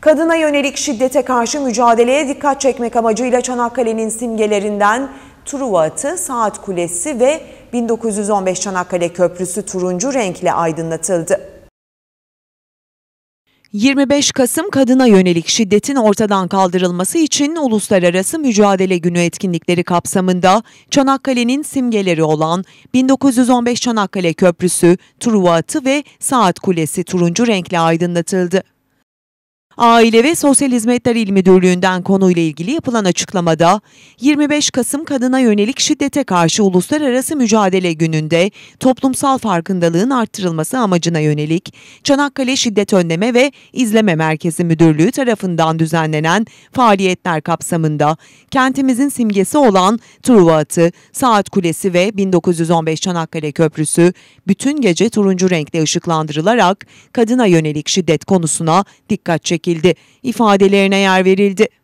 Kadına yönelik şiddete karşı mücadeleye dikkat çekmek amacıyla Çanakkale'nin simgelerinden Truva atı, Saat Kulesi ve 1915 Çanakkale Köprüsü turuncu renkle aydınlatıldı. 25 Kasım kadına yönelik şiddetin ortadan kaldırılması için Uluslararası Mücadele Günü etkinlikleri kapsamında Çanakkale'nin simgeleri olan 1915 Çanakkale Köprüsü, Truva Atı ve Saat Kulesi turuncu renkle aydınlatıldı. Aile ve Sosyal Hizmetler İl Müdürlüğü'nden konuyla ilgili yapılan açıklamada 25 Kasım kadına yönelik şiddete karşı uluslararası mücadele gününde toplumsal farkındalığın arttırılması amacına yönelik Çanakkale Şiddet Önleme ve İzleme Merkezi Müdürlüğü tarafından düzenlenen faaliyetler kapsamında kentimizin simgesi olan Truva Atı, Saat Kulesi ve 1915 Çanakkale Köprüsü bütün gece turuncu renkle ışıklandırılarak kadına yönelik şiddet konusuna dikkat çekildi çekildi ifadelerine yer verildi.